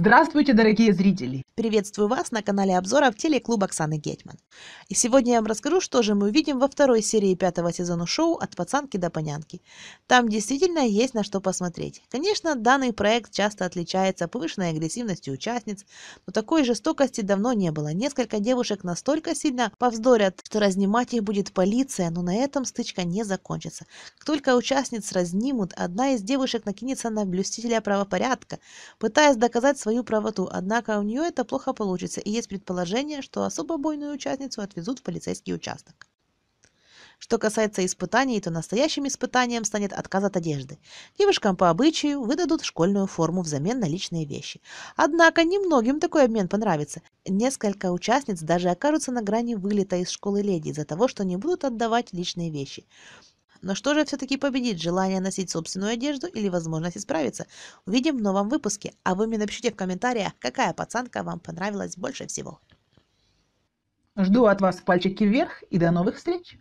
Здравствуйте, дорогие зрители! Приветствую вас на канале обзоров телеклуб Оксаны Гетман. И сегодня я вам расскажу, что же мы увидим во второй серии пятого сезона шоу «От пацанки до понянки». Там действительно есть на что посмотреть. Конечно, данный проект часто отличается повышенной агрессивностью участниц, но такой жестокости давно не было. Несколько девушек настолько сильно повздорят, что разнимать их будет полиция, но на этом стычка не закончится. Как только участниц разнимут, одна из девушек накинется на блюстителя правопорядка, пытаясь доказать свою правоту, однако у нее это плохо получится, и есть предположение, что особо бойную участницу отвезут в полицейский участок. Что касается испытаний, то настоящим испытанием станет отказ от одежды. Девушкам по обычаю выдадут школьную форму взамен на личные вещи. Однако немногим такой обмен понравится. Несколько участниц даже окажутся на грани вылета из школы леди из-за того, что не будут отдавать личные вещи. Но что же все-таки победит? Желание носить собственную одежду или возможность исправиться? Увидим в новом выпуске. А вы мне напишите в комментариях, какая пацанка вам понравилась больше всего. Жду от вас пальчики вверх и до новых встреч!